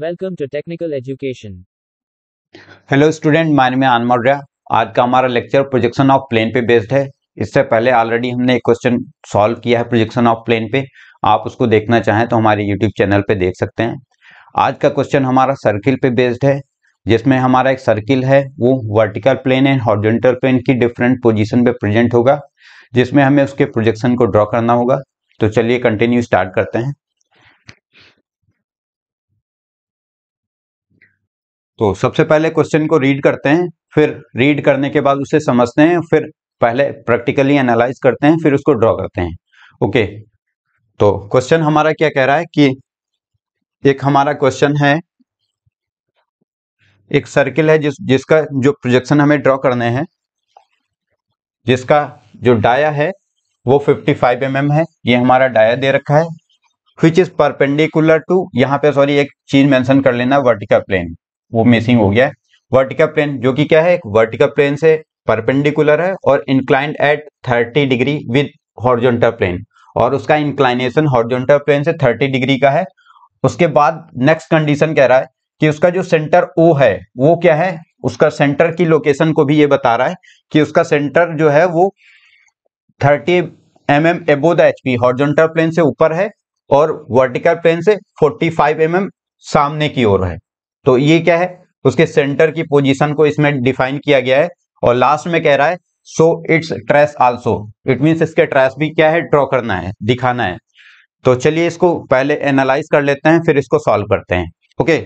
Welcome to technical education hello student my name आन मौर्य आज का हमारा लेक्चर प्रोजेक्शन ऑफ प्लेन पे बेस्ड है इससे पहले ऑलरेडी हमने एक क्वेश्चन सॉल्व किया है प्रोजेक्शन ऑफ प्लेन पे आप उसको देखना चाहें तो हमारे यूट्यूब चैनल पे देख सकते हैं आज का क्वेश्चन हमारा सर्किल पे बेस्ड है जिसमें हमारा एक सर्किल है वो vertical plane and horizontal plane की डिफरेंट पोजिशन पे प्रेजेंट होगा जिसमें हमें उसके प्रोजेक्शन को ड्रॉ करना होगा तो चलिए कंटिन्यू स्टार्ट करते हैं तो सबसे पहले क्वेश्चन को रीड करते हैं फिर रीड करने के बाद उसे समझते हैं फिर पहले प्रैक्टिकली एनालाइज करते हैं फिर उसको ड्रॉ करते हैं ओके तो क्वेश्चन हमारा क्या कह रहा है कि एक हमारा क्वेश्चन है एक सर्किल है जिस जिसका जो प्रोजेक्शन हमें ड्रॉ करने हैं जिसका जो डाया है वो 55 फाइव mm है ये हमारा डाया दे रखा है विच इज परपेंडिकुलर टू यहाँ पे सॉरी एक चीज मेंशन कर लेना वर्टिकल प्लेन वो मिसिंग हो गया है प्लेन जो कि क्या है एक वर्टिकल प्लेन से परपेंडिकुलर है और inclined at 30 degree with horizontal plane और उसका इंक्लाइनेशन हॉर्जोंटल प्लेन से 30 डिग्री का है उसके बाद नेक्स्ट कंडीशन कह रहा है कि उसका जो सेंटर ओ है वो क्या है उसका सेंटर की लोकेशन को भी ये बता रहा है कि उसका सेंटर जो है वो thirty M M above the H P horizontal plane से ऊपर है और वर्टिकल प्लेन से फोर्टी फाइव mm सामने की ओर है तो ये क्या है उसके सेंटर की पोजीशन को इसमें डिफाइन किया गया है और लास्ट में कह रहा है so it's trace also it mean इसके ट्रेस भी क्या है ड्रॉ करना है दिखाना है तो चलिए इसको पहले एनालाइज कर लेते हैं फिर इसको सॉल्व करते हैं ओके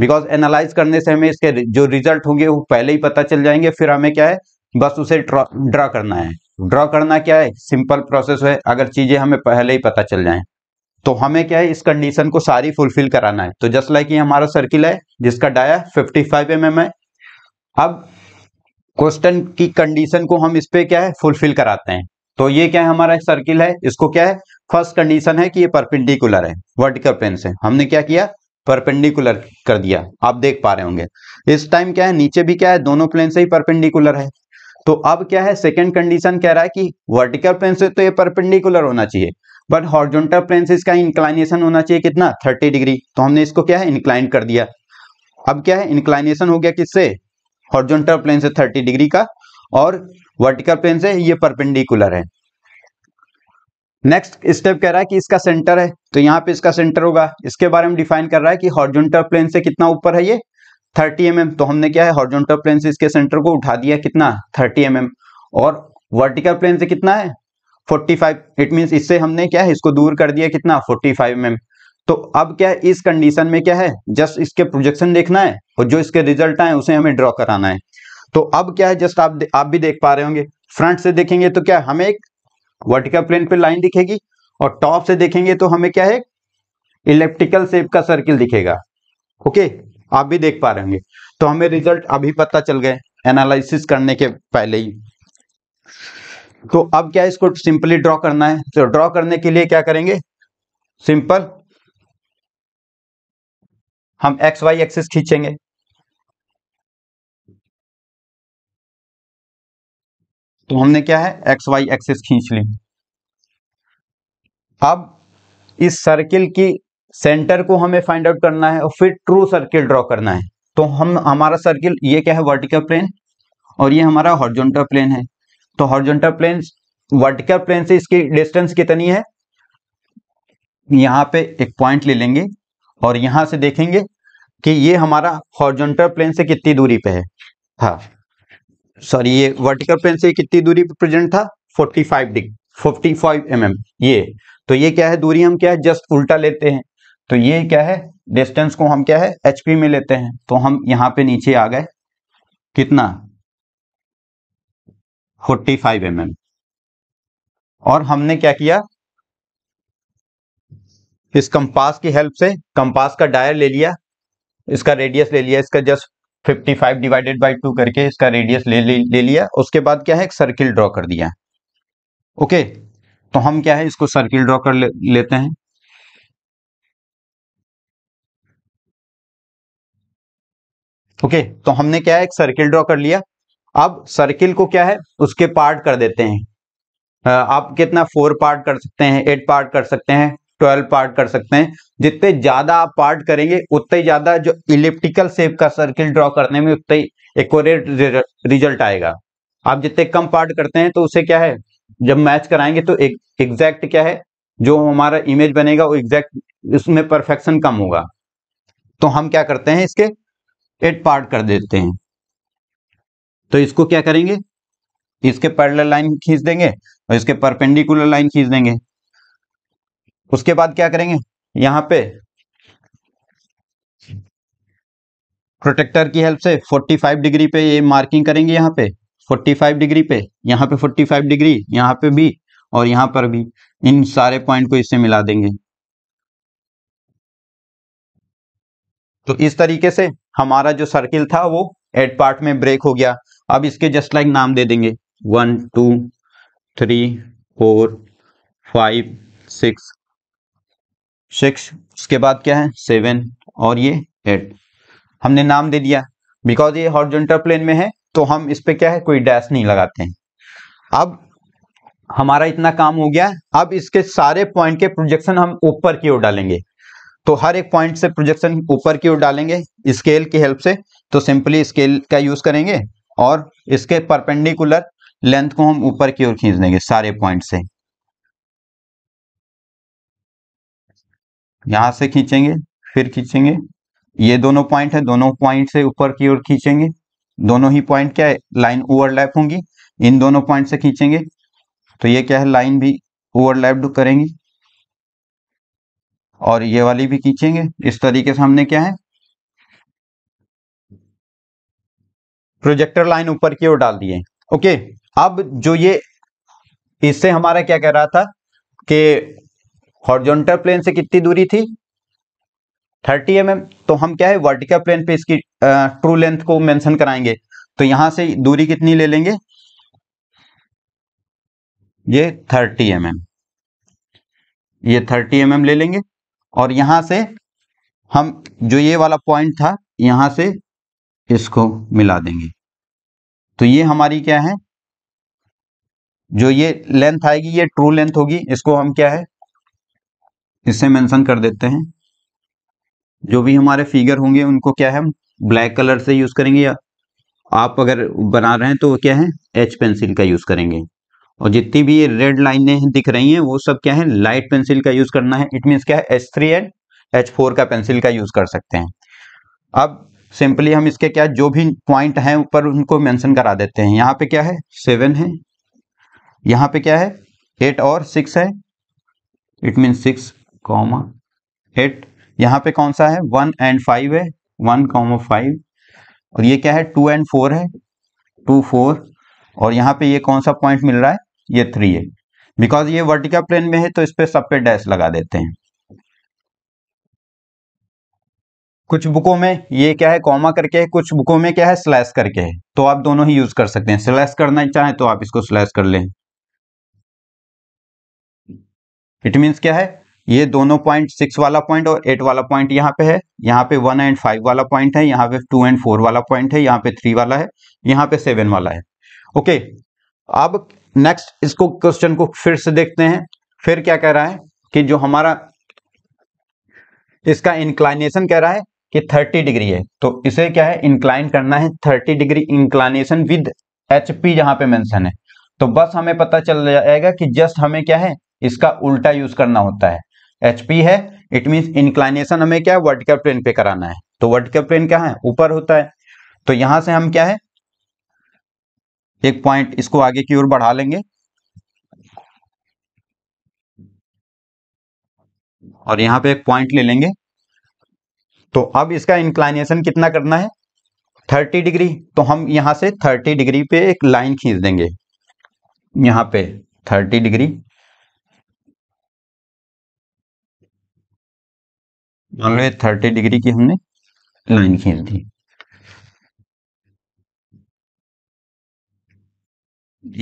बिकॉज एनालाइज करने से हमें इसके जो रिजल्ट होंगे वो पहले ही पता चल जाएंगे फिर हमें क्या है बस उसे ड्रॉ करना है ड्रॉ करना क्या है सिंपल प्रोसेस है अगर चीजें हमें पहले ही पता चल जाए तो हमें क्या है इस कंडीशन को सारी फुलफिल कराना है तो जस्ट लाइक ये हमारा सर्किल है जिसका डाया 55 फाइव mm है अब क्वेश्चन की कंडीशन को हम इस पे क्या है फुलफिल कराते हैं तो ये क्या है हमारा सर्किल है इसको क्या है फर्स्ट कंडीशन है कि ये परपेंडिकुलर है वर्टिकल प्लेन से हमने क्या किया परपेंडिकुलर कर दिया आप देख पा रहे होंगे इस टाइम क्या है नीचे भी क्या है दोनों प्लेन से ही परपेंडिकुलर है तो अब क्या है सेकंड कंडीशन कह रहा है कि वर्टिकल प्लेन से तो ये परपेंडिकुलर होना चाहिए बट हॉर्जोंटल प्लेन से इसका इंक्लाइनेशन होना चाहिए कितना थर्टी डिग्री तो हमने इसको क्या है इंक्लाइन कर दिया अब क्या है इंक्लाइनेशन हो गया किससे हॉर्जोंटल प्लेन से थर्टी डिग्री का और वर्टिकल प्लेन से ये परपेंडिकुलर है नेक्स्ट स्टेप कह रहा है कि इसका सेंटर है तो यहाँ पे इसका सेंटर होगा इसके बारे में डिफाइन कर रहा है कि हॉर्जोंटल प्लेन से कितना ऊपर है ये 30 एम mm, तो हमने क्या है हॉर्जोंटल प्लेन से इसके सेंटर को उठा दिया कितना 30 एम mm, और वर्टिकल प्लेन से कितना है फोर्टी फाइव इट मीन्स इससे हमने क्या है इसको दूर कर दिया कितना फोर्टी फाइव एम तो अब क्या है इस कंडीशन में क्या है जस्ट इसके प्रोजेक्शन देखना है और जो इसके रिजल्ट आए उसे हमें ड्रॉ कराना है तो अब क्या है जस्ट आप आप भी देख पा रहे होंगे फ्रंट से देखेंगे तो क्या हमें एक वर्टिकल प्लेन पे लाइन दिखेगी और टॉप से देखेंगे तो हमें क्या है इलेप्टिकल शेप का सर्किल दिखेगा ओके आप भी देख पा रहे होंगे तो हमें रिजल्ट अभी पता चल गए एनालिसिस करने के पहले ही तो अब क्या इसको सिंपली ड्रॉ करना है तो ड्रॉ करने के लिए क्या करेंगे सिंपल हम एक्स वाई एक्सिस खींचेंगे तो हमने क्या है एक्स वाई एक्सिस खींच ली अब इस सर्किल की सेंटर को हमें फाइंड आउट करना है और फिर ट्रू सर्किल ड्रॉ करना है तो हम हमारा सर्किल ये क्या है वर्टिकल प्लेन और ये हमारा हॉर्जोंटल प्लेन है तो हॉर्जेंटल प्लेन वर्टिकल प्लेन से इसकी डिस्टेंस कितनी है यहाँ पे एक पॉइंट ले लेंगे और यहां से देखेंगे कि ये हमारा हॉर्जेंटल प्लेन से कितनी दूरी पे है था हाँ। सॉरी ये वर्टिकल प्लेन से कितनी दूरी पे प्रेजेंट था 45 डिग्री फोर्टी फाइव एम ये तो ये क्या है दूरी हम क्या है जस्ट उल्टा लेते हैं तो ये क्या है डिस्टेंस को हम क्या है एचपी में लेते हैं तो हम यहाँ पे नीचे आ गए कितना फोर्टी फाइव एम एम और हमने क्या किया इस कंपास की हेल्प से कंपास का डायर ले लिया इसका रेडियस ले लिया इसका just fifty five divided by two करके इसका रेडियस ले, ले ले लिया उसके बाद क्या है एक सर्किल ड्रॉ कर दिया ओके तो हम क्या है इसको सर्किल ड्रॉ कर ले, लेते हैं ओके तो हमने क्या है एक सर्किल ड्रॉ कर लिया अब सर्किल को क्या है उसके पार्ट कर देते हैं आप कितना फोर पार्ट कर सकते हैं एट पार्ट कर सकते हैं ट्वेल्व पार्ट कर सकते हैं जितने ज्यादा आप पार्ट करेंगे उतने ज्यादा जो इलिप्टिकल शेप का सर्किल ड्रॉ करने में उतना ही एकोरेट रिजल्ट आएगा आप जितने कम पार्ट करते हैं तो उसे क्या है जब मैच कराएंगे तो एक एग्जैक्ट क्या है जो हमारा इमेज बनेगा वो एग्जैक्ट उसमें परफेक्शन कम होगा तो हम क्या करते हैं इसके एट पार्ट कर देते हैं तो इसको क्या करेंगे इसके पैरल लाइन खींच देंगे और इसके परपेंडिकुलर लाइन खींच देंगे उसके बाद क्या करेंगे यहां पे प्रोटेक्टर की हेल्प से 45 डिग्री पे ये मार्किंग करेंगे यहाँ पे 45 डिग्री पे यहाँ पे 45 डिग्री यहाँ पे भी और यहाँ पर भी इन सारे पॉइंट को इससे मिला देंगे तो इस तरीके से हमारा जो सर्किल था वो एड पार्ट में ब्रेक हो गया अब इसके जस्ट लाइक नाम दे देंगे one two three four five six six उसके बाद क्या है सेवन और ये एट हमने नाम दे दिया बिकॉज ये हॉर्जेंटल प्लेन में है तो हम इस पर क्या है कोई डैश नहीं लगाते हैं अब हमारा इतना काम हो गया अब इसके सारे पॉइंट के प्रोजेक्शन हम ऊपर की ओर डालेंगे तो हर एक पॉइंट से प्रोजेक्शन ऊपर की ओर डालेंगे स्केल की हेल्प से तो सिंपली स्केल का यूज करेंगे और इसके परपेंडिकुलर लेंथ को हम ऊपर की ओर खींच देंगे सारे पॉइंट से यहां से खींचेंगे फिर खींचेंगे ये दोनों पॉइंट है दोनों पॉइंट से ऊपर की ओर खींचेंगे दोनों ही पॉइंट क्या है लाइन ओवरलैप होंगी इन दोनों पॉइंट से खींचेंगे तो ये क्या है लाइन भी ओवरलैप्ड करेंगी और ये वाली भी खींचेंगे इस तरीके से हमने क्या है प्रोजेक्टर लाइन ऊपर की ओर डाल दिए ओके अब जो ये इससे हमारा क्या कह रहा था कि हॉर्जोंटल प्लेन से कितनी दूरी थी 30 एम mm, तो हम क्या है वर्टिकल प्लेन पे इसकी ट्रू लेंथ को मेंशन कराएंगे तो यहां से दूरी कितनी ले लेंगे ये 30 एम mm. ये 30 एम mm ले लेंगे और यहां से हम जो ये वाला पॉइंट था यहां से इसको मिला देंगे तो ये हमारी क्या है जो ये लेंथ आएगी ये ट्रू लेंथ होगी इसको हम क्या है इससे मेंशन कर देते हैं जो भी हमारे फिगर होंगे उनको क्या है हम ब्लैक कलर से यूज करेंगे या आप अगर बना रहे हैं तो क्या है एच पेंसिल का यूज करेंगे और जितनी भी ये रेड लाइनें दिख रही हैं वो सब क्या है लाइट पेंसिल का यूज करना है इट मीन क्या है H three and H four का पेंसिल का यूज कर सकते हैं अब सिंपली हम इसके क्या जो भी पॉइंट हैं ऊपर उनको मेंशन करा देते हैं यहाँ पे क्या है सेवन है यहाँ पे क्या है एट और सिक्स है it mean six comma eight यहाँ पे कौन सा है वन एंड फाइव है वन कॉमा फाइव और ये क्या है टू एंड फोर है टू फोर और यहाँ पे ये कौन सा पॉइंट मिल रहा है ये थ्री है बिकॉज ये वर्टिका प्लेन में है तो इस पर सब पे डैश लगा देते हैं कुछ बुकों में ये क्या है कॉमा करके है कुछ बुकों में क्या है स्लैश करके है तो आप दोनों ही यूज कर सकते हैं स्लैश करना चाहें तो आप इसको स्लैश कर लें इट मीन्स क्या है ये दोनों पॉइंट सिक्स वाला पॉइंट और एट वाला पॉइंट यहाँ पे है यहाँ पे वन एंड फाइव वाला पॉइंट है यहाँ पे टू एंड फोर वाला पॉइंट है यहाँ पे थ्री वाला है यहाँ पे सेवन वाला है ओके okay, अब नेक्स्ट इसको क्वेश्चन को फिर से देखते हैं फिर क्या कह रहा है कि जो हमारा इसका इंक्लाइनेशन कह रहा है कि 30 डिग्री है तो इसे क्या है इंक्लाइन करना है 30 degree inclination with H P जहां पे मेंशन है तो बस हमें पता चल जाएगा कि जस्ट हमें क्या है इसका उल्टा यूज करना होता है एच पी है इट मीन इंक्लाइनेशन हमें क्या है वर्टिकल प्लेन पे कराना है तो वर्टिकल प्लेन क्या है ऊपर होता है तो यहां से हम क्या है एक पॉइंट इसको आगे की ओर बढ़ा लेंगे और यहां पे एक पॉइंट ले लेंगे तो अब इसका इंक्लाइनेशन कितना करना है 30 डिग्री तो हम यहां से 30 डिग्री पे एक लाइन खींच देंगे यहां पे 30 डिग्री मान लो थर्टी डिग्री की हमने लाइन खींच दी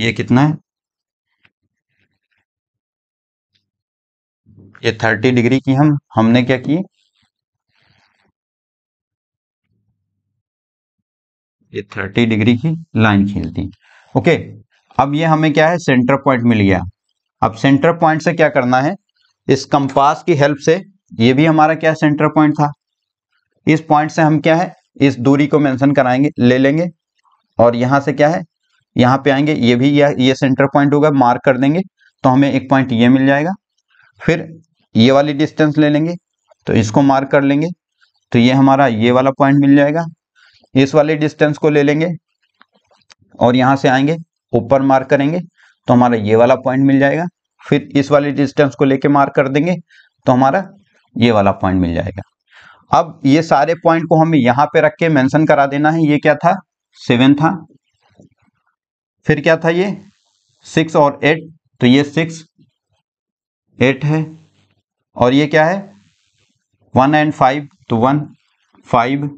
ये कितना है ये थर्टी डिग्री की हम हमने क्या किए ये थर्टी डिग्री की लाइन खींचती ओके अब ये हमें क्या है सेंटर पॉइंट मिल गया अब सेंटर पॉइंट से क्या करना है इस कंपास की हेल्प से ये भी हमारा क्या सेंटर पॉइंट था इस पॉइंट से हम क्या है इस दूरी को मेंशन कराएंगे ले लेंगे और यहाँ से क्या है यहाँ पे आएंगे ये भी यह ये सेंटर पॉइंट होगा मार्क कर देंगे तो हमें एक पॉइंट ये मिल जाएगा फिर ये वाली डिस्टेंस ले लेंगे तो इसको मार्क कर लेंगे तो ये हमारा ये वाला पॉइंट मिल जाएगा इस वाले डिस्टेंस को ले लेंगे और यहां से आएंगे ऊपर मार्क करेंगे तो हमारा ये वाला पॉइंट मिल जाएगा फिर इस वाले डिस्टेंस को लेके मार्क कर देंगे तो हमारा ये वाला पॉइंट मिल जाएगा अब ये सारे पॉइंट को हमें यहां पे रख के मेंशन करा देना है ये क्या था सेवन था फिर क्या था ये सिक्स और एट तो ये सिक्स एट है और ये क्या है वन एंड फाइव तो वन फाइव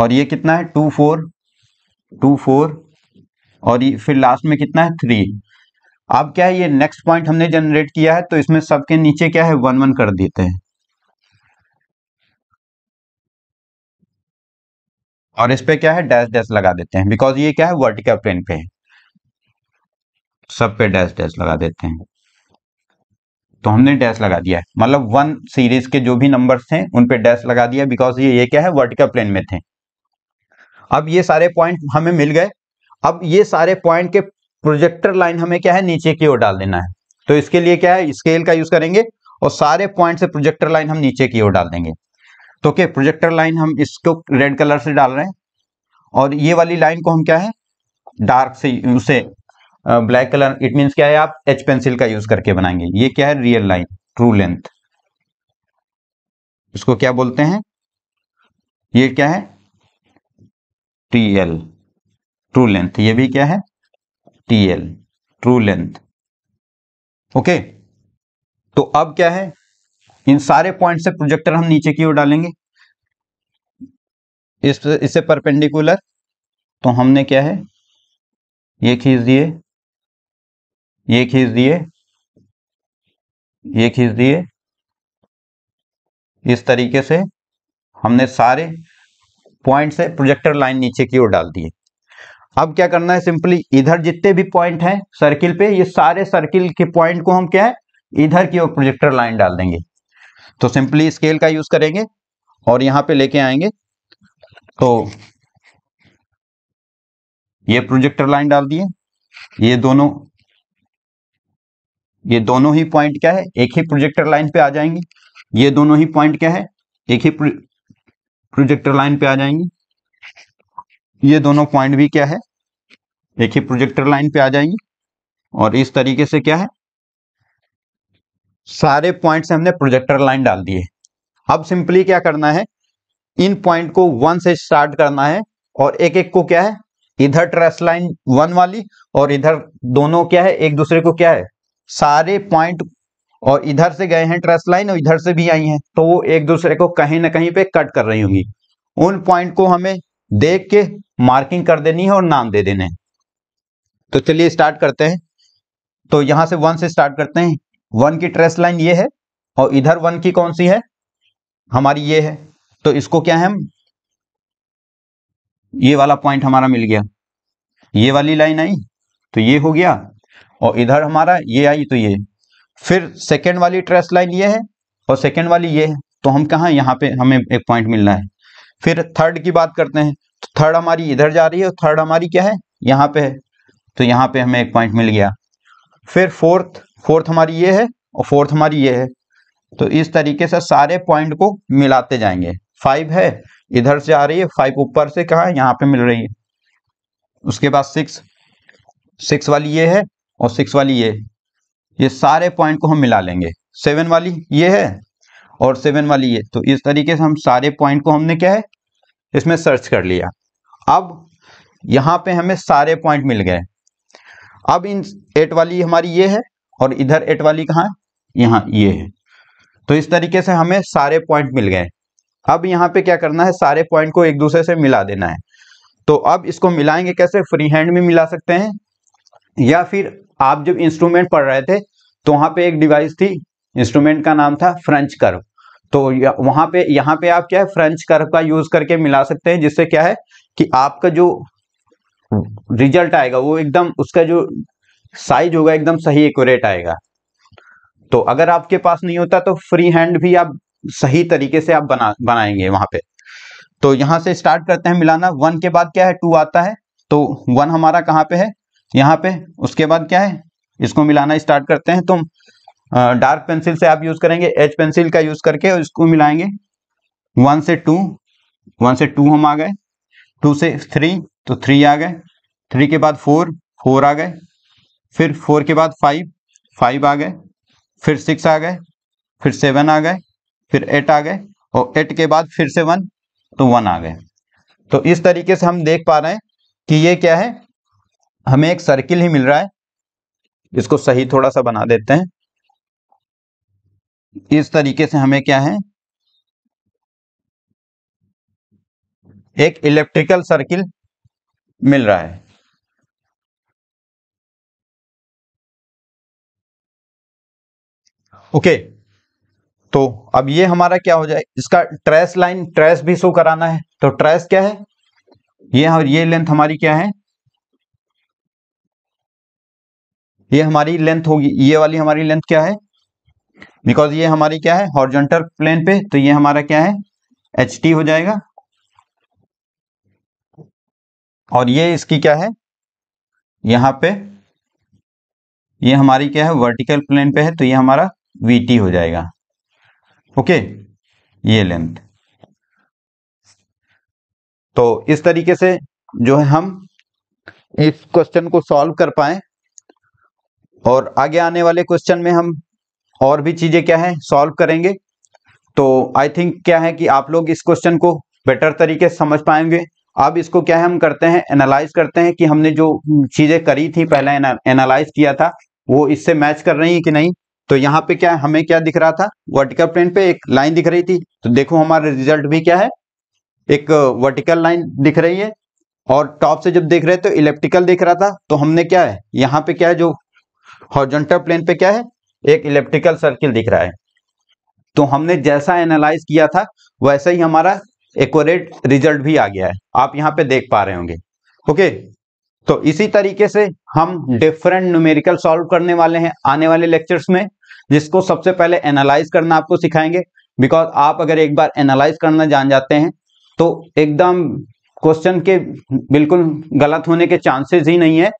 और ये कितना है टू फोर टू फोर और ये फिर लास्ट में कितना है थ्री अब क्या है ये नेक्स्ट पॉइंट हमने जनरेट किया है तो इसमें सबके नीचे क्या है वन वन कर देते हैं और इस पे क्या है डैश डैश लगा देते हैं बिकॉज ये क्या है वर्टिकल प्लेन पे है सब पे डैश डैश लगा देते हैं तो हमने डैश लगा दिया है मतलब वन सीरीज के जो भी नंबर्स थे उन पे डैश लगा दिया बिकॉज ये ये क्या है वर्टिकल प्लेन में थे अब ये सारे पॉइंट हमें मिल गए अब ये सारे पॉइंट के प्रोजेक्टर लाइन हमें क्या है नीचे की ओर डाल देना है तो इसके लिए क्या है स्केल का यूज करेंगे और सारे पॉइंट से प्रोजेक्टर लाइन हम नीचे की ओर डाल देंगे तो क्या प्रोजेक्टर लाइन हम इसको रेड कलर से डाल रहे हैं और ये वाली लाइन को हम क्या है डार्क से उसे ब्लैक कलर इट मीन क्या है आप एच पेंसिल का यूज करके बनाएंगे ये क्या है रियल लाइन ट्रू लेंथ इसको क्या बोलते हैं ये क्या है टी एल ट्रू लेंथ ये भी क्या है T L true length okay तो अब क्या है इन सारे पॉइंट से प्रोजेक्टर हम नीचे की ओर डालेंगे इस इसे परपेंडिकुलर तो हमने क्या है ये खींच दिए ये खींच दिए ये खींच दिए इस तरीके से हमने सारे पॉइंट से प्रोजेक्टर लाइन नीचे की ओर डाल दिए अब क्या करना है सिंपली इधर जितने भी पॉइंट हैं सर्किल पे ये सारे सर्किल के पॉइंट को हम क्या है इधर की ओर प्रोजेक्टर लाइन डाल देंगे तो सिंपली स्केल का यूज करेंगे और यहां पे लेके आएंगे तो ये प्रोजेक्टर लाइन डाल दिए ये दोनों ये दोनों ही पॉइंट क्या है एक ही प्रोजेक्टर लाइन पे आ जाएंगे ये दोनों ही पॉइंट क्या है एक ही प्रोजेक्टर लाइन पे आ जाएंगे ये दोनों पॉइंट भी क्या है देखिए प्रोजेक्टर लाइन पे आ जाएंगे और इस तरीके से क्या है सारे पॉइंट्स हमने प्रोजेक्टर लाइन डाल दिए अब सिंपली क्या करना है इन पॉइंट को वन से स्टार्ट करना है और एक एक को क्या है इधर ट्रेस लाइन वन वाली और इधर दोनों क्या है एक दूसरे को क्या है सारे पॉइंट और इधर से गए हैं ट्रस लाइन और इधर से भी आई हैं तो वो एक दूसरे को कहीं ना कहीं पे कट कर रही होंगी उन पॉइंट को हमें देख के मार्किंग कर देनी है और नाम दे देने तो चलिए स्टार्ट करते हैं तो यहां से वन से स्टार्ट करते हैं वन की ट्रेस लाइन ये है और इधर वन की कौन सी है हमारी ये है तो इसको क्या है ये वाला पॉइंट हमारा मिल गया ये वाली लाइन आई तो ये हो गया और इधर हमारा ये आई तो ये फिर सेकेंड वाली ट्रेस लाइन ये है और सेकेंड वाली ये है तो हम कहाँ यहाँ पे हमें एक पॉइंट मिलना है फिर थर्ड की बात करते हैं तो थर्ड हमारी इधर जा रही है और थर्ड हमारी क्या है यहाँ पे है तो यहाँ पे हमें एक पॉइंट मिल गया फिर फोर्थ फोर्थ हमारी ये है और फोर्थ हमारी ये है तो इस तरीके से सारे पॉइंट को मिलाते जाएंगे फाइव है इधर से आ रही है फाइव ऊपर से कहा यहाँ पे मिल रही है उसके बाद सिक्स सिक्स वाली ये है और सिक्स वाली ये ये सारे पॉइंट को हम मिला लेंगे सेवन वाली ये है और सेवन वाली ये तो इस तरीके से हम सारे पॉइंट को हमने क्या है इसमें सर्च कर लिया अब यहाँ पे हमें सारे पॉइंट मिल गए अब इन एट वाली हमारी ये है और इधर एट वाली कहाँ यहाँ ये है तो इस तरीके से हमें सारे पॉइंट मिल गए अब यहाँ पे क्या करना है सारे पॉइंट को एक दूसरे से मिला देना है तो अब इसको मिलाएंगे कैसे फ्री हैंड में मिला सकते हैं या फिर आप जब इंस्ट्रूमेंट पढ़ रहे थे तो वहां पे एक डिवाइस थी इंस्ट्रूमेंट का नाम था फ्रेंच कर्व तो वहां पे यहाँ पे आप क्या है फ्रेंच कर्व का यूज करके मिला सकते हैं जिससे क्या है कि आपका जो रिजल्ट आएगा वो एकदम उसका जो साइज होगा एकदम सही एकट आएगा तो अगर आपके पास नहीं होता तो फ्री हैंड भी आप सही तरीके से आप बना बनाएंगे वहां पे तो यहां से स्टार्ट करते हैं मिलाना वन के बाद क्या है टू आता है तो वन हमारा कहाँ पे है यहाँ पे उसके बाद क्या है इसको मिलाना स्टार्ट करते हैं तुम डार्क पेंसिल से आप यूज करेंगे एच पेंसिल का यूज करके और इसको मिलाएंगे वन से टू वन से टू हम आ गए टू से थ्री तो थ्री आ गए थ्री के बाद फोर फोर आ गए फिर फोर के बाद फाइव फाइव आ गए फिर सिक्स आ गए फिर सेवन आ गए फिर एट आ गए और एट के बाद फिर से वन तो वन आ गए तो इस तरीके से हम देख पा रहे हैं कि ये क्या है हमें एक सर्किल ही मिल रहा है इसको सही थोड़ा सा बना देते हैं इस तरीके से हमें क्या है एक इलेक्ट्रिकल सर्किल मिल रहा है ओके तो अब ये हमारा क्या हो जाए इसका ट्रेस लाइन ट्रेस भी शो कराना है तो ट्रेस क्या है ये और ये लेंथ हमारी क्या है ये हमारी लेंथ होगी ये वाली हमारी लेंथ क्या है बिकॉज ये हमारी क्या है हॉर्जेंटल प्लेन पे तो ये हमारा क्या है एच टी हो जाएगा और ये इसकी क्या है यहां पे ये हमारी क्या है वर्टिकल प्लेन पे है तो ये हमारा वी टी हो जाएगा ओके ये लेंथ तो इस तरीके से जो है हम इस क्वेश्चन को सॉल्व कर पाए और आगे आने वाले क्वेश्चन में हम और भी चीज़ें क्या है सॉल्व करेंगे तो आई थिंक क्या है कि आप लोग इस क्वेश्चन को बेटर तरीके से समझ पाएंगे अब इसको क्या है हम करते हैं एनालाइज करते हैं कि हमने जो चीज़ें करी थी पहले एनालाइज किया था वो इससे मैच कर रही है कि नहीं तो यहाँ पे क्या हमें क्या दिख रहा था वर्टिकल प्लेन पे एक लाइन दिख रही थी तो देखो हमारा रिजल्ट भी क्या है एक वर्टिकल लाइन दिख रही है और टॉप से जब देख रहे तो इलेप्टिकल दिख रहा था तो हमने क्या है यहाँ पे क्या है जो हॉर्जेंटल प्लेन पे क्या है एक इलेक्ट्रिकल सर्किल दिख रहा है तो हमने जैसा एनालाइज किया था वैसा ही हमारा एकट रिजल्ट भी आ गया है आप यहाँ पे देख पा रहे होंगे ओके तो इसी तरीके से हम डिफरेंट न्यूमेरिकल सॉल्व करने वाले हैं आने वाले लेक्चर्स में जिसको सबसे पहले एनालाइज करना आपको सिखाएंगे बिकॉज आप अगर एक बार एनालाइज करना जान जाते हैं तो एकदम क्वेश्चन के बिल्कुल गलत होने के चांसेस ही नहीं है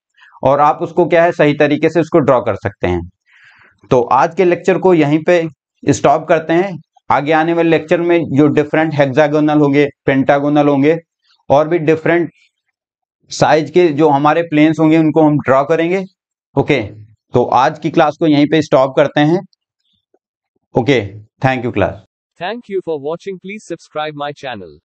और आप उसको क्या है सही तरीके से उसको ड्रॉ कर सकते हैं तो आज के लेक्चर को यहीं पे स्टॉप करते हैं आगे आने वाले लेक्चर में जो डिफरेंट हेक्सागोनल होंगे पेंटागोनल होंगे और भी डिफरेंट साइज के जो हमारे प्लेन्स होंगे उनको हम ड्रॉ करेंगे ओके तो आज की क्लास को यहीं पे स्टॉप करते हैं okay thank you class thank you for watching please subscribe my channel